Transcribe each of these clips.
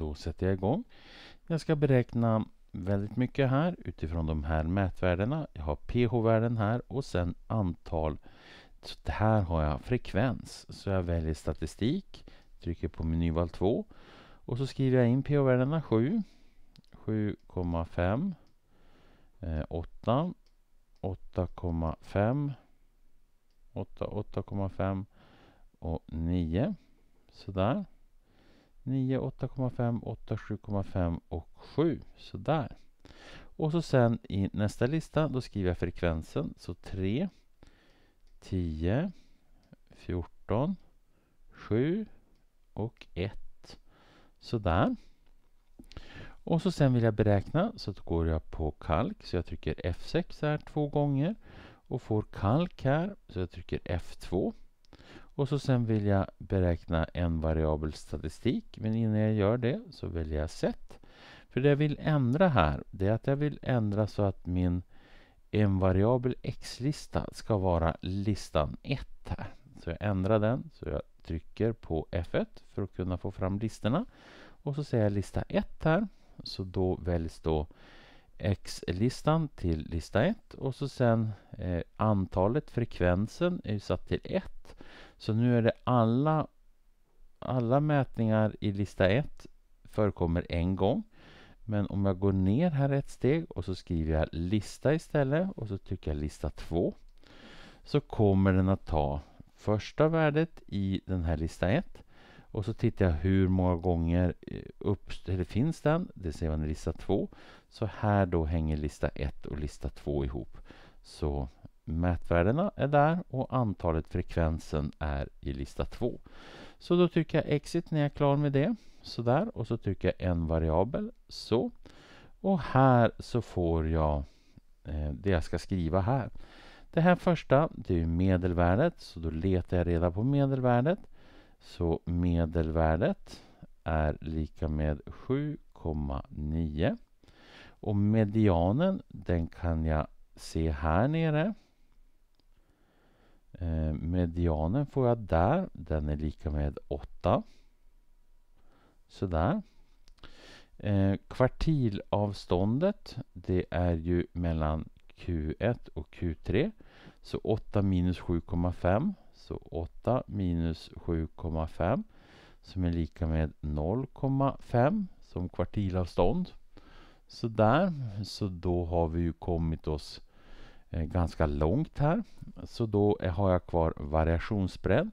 Då sätter jag igång. Jag ska beräkna väldigt mycket här utifrån de här mätvärdena. Jag har pH-värden här och sen antal. Så här har jag frekvens. Så jag väljer statistik, trycker på menyval 2 och så skriver jag in pH-värdena 7, 7,5, 8, 8,5, 8, 8,5 och 9. Sådär. 9, 8,5, 8, 7,5 och 7. Sådär. Och så sen i nästa lista, då skriver jag frekvensen. Så 3, 10, 14, 7 och 1. Sådär. Och så sen vill jag beräkna, så då går jag på kalk. Så jag trycker F6 här två gånger och får kalk här. Så jag trycker F2. Och så sen vill jag beräkna en variabel statistik. Men innan jag gör det så väljer jag sätt. För det jag vill ändra här, det är att jag vill ändra så att min en variabel x-lista ska vara listan 1 här. Så jag ändrar den, så jag trycker på F1 för att kunna få fram listorna. Och så säger jag lista 1 här, så då väljs då X-listan till lista 1 och så sen eh, antalet, frekvensen, är satt till 1. Så nu är det alla, alla mätningar i lista 1 förekommer en gång. Men om jag går ner här ett steg och så skriver jag lista istället och så trycker jag lista 2 så kommer den att ta första värdet i den här lista 1 och så tittar jag hur många gånger eh, upp, eller finns den. Det ser man i lista 2. Så här då hänger lista 1 och lista 2 ihop. Så mätvärdena är där och antalet frekvensen är i lista 2. Så då trycker jag exit när jag är klar med det. Sådär. Och så trycker jag en variabel. Så. Och här så får jag eh, det jag ska skriva här. Det här första, det är medelvärdet. Så då letar jag reda på medelvärdet. Så medelvärdet är lika med 7,9. Och medianen, den kan jag se här nere. Eh, medianen får jag där, den är lika med 8. Sådär. Eh, kvartilavståndet, det är ju mellan Q1 och Q3. Så 8 minus 7,5 alltså 8 minus 7,5 som är lika med 0,5 som kvartilavstånd. Så där, så då har vi ju kommit oss eh, ganska långt här. Så då har jag kvar variationsbredd.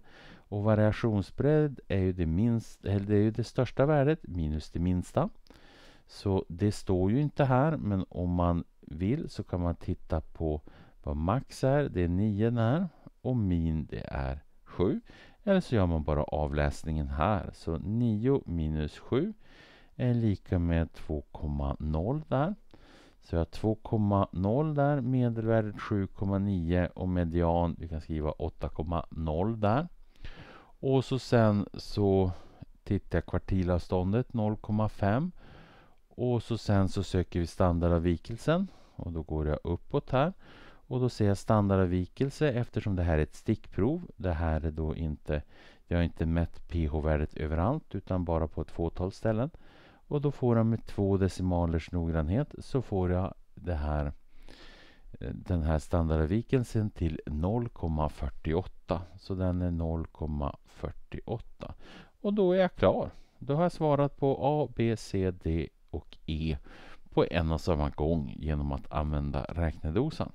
Och variationsbredd är ju det, minst, eller det, är ju det största värdet minus det minsta. Så det står ju inte här, men om man vill så kan man titta på vad max är. Det är 9 där och min det är 7. Eller så gör man bara avläsningen här. Så 9 minus 7 är lika med 2,0 där. Så jag har 2,0 där, medelvärdet 7,9 och median, vi kan skriva 8,0 där. Och så sen så tittar jag kvartilavståndet 0,5 och så sen så söker vi standardavvikelsen och då går jag uppåt här. Och då ser jag standardavvikelse eftersom det här är ett stickprov. Det här är då inte, jag har inte mätt pH-värdet överallt utan bara på ett fåtal ställen. Och då får jag med två decimalers noggrannhet så får jag det här, eh, den här standardavvikelsen till 0,48. Så den är 0,48. Och då är jag klar. Då har jag svarat på A, B, C, D och E på en och samma gång genom att använda räknedosan.